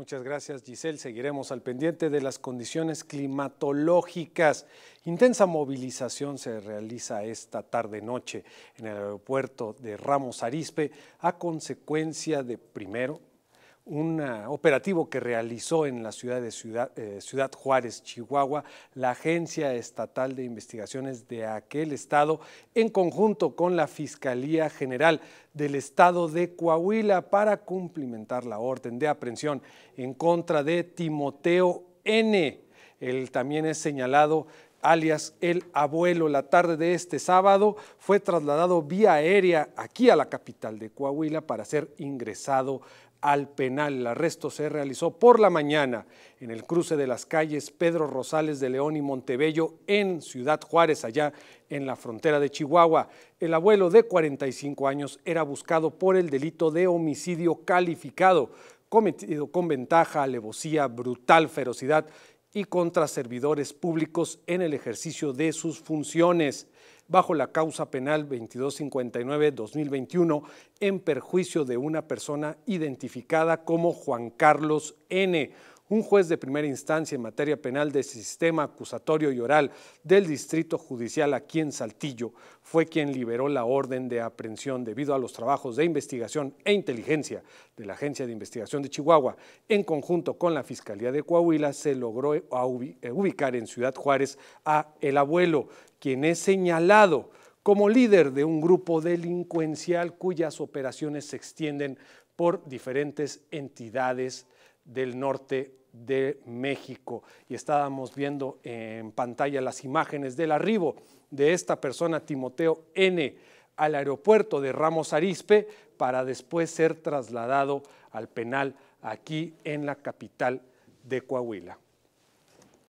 Muchas gracias, Giselle. Seguiremos al pendiente de las condiciones climatológicas. Intensa movilización se realiza esta tarde-noche en el aeropuerto de Ramos Arispe a consecuencia de, primero, un ah, operativo que realizó en la ciudad de eh, ciudad, Juárez, Chihuahua, la Agencia Estatal de Investigaciones de aquel estado, en conjunto con la Fiscalía General del Estado de Coahuila, para cumplimentar la orden de aprehensión en contra de Timoteo N. Él también es señalado alias el abuelo. La tarde de este sábado fue trasladado vía aérea aquí a la capital de Coahuila para ser ingresado al penal. El arresto se realizó por la mañana en el cruce de las calles Pedro Rosales de León y Montebello en Ciudad Juárez, allá en la frontera de Chihuahua. El abuelo de 45 años era buscado por el delito de homicidio calificado cometido con ventaja, alevosía, brutal ferocidad y contra servidores públicos en el ejercicio de sus funciones, bajo la causa penal 2259-2021, en perjuicio de una persona identificada como Juan Carlos N., un juez de primera instancia en materia penal de sistema acusatorio y oral del Distrito Judicial aquí en Saltillo fue quien liberó la orden de aprehensión debido a los trabajos de investigación e inteligencia de la Agencia de Investigación de Chihuahua. En conjunto con la Fiscalía de Coahuila se logró e, e, ubicar en Ciudad Juárez a El Abuelo, quien es señalado como líder de un grupo delincuencial cuyas operaciones se extienden por diferentes entidades del norte de México. Y estábamos viendo en pantalla las imágenes del arribo de esta persona, Timoteo N., al aeropuerto de Ramos Arispe para después ser trasladado al penal aquí en la capital de Coahuila.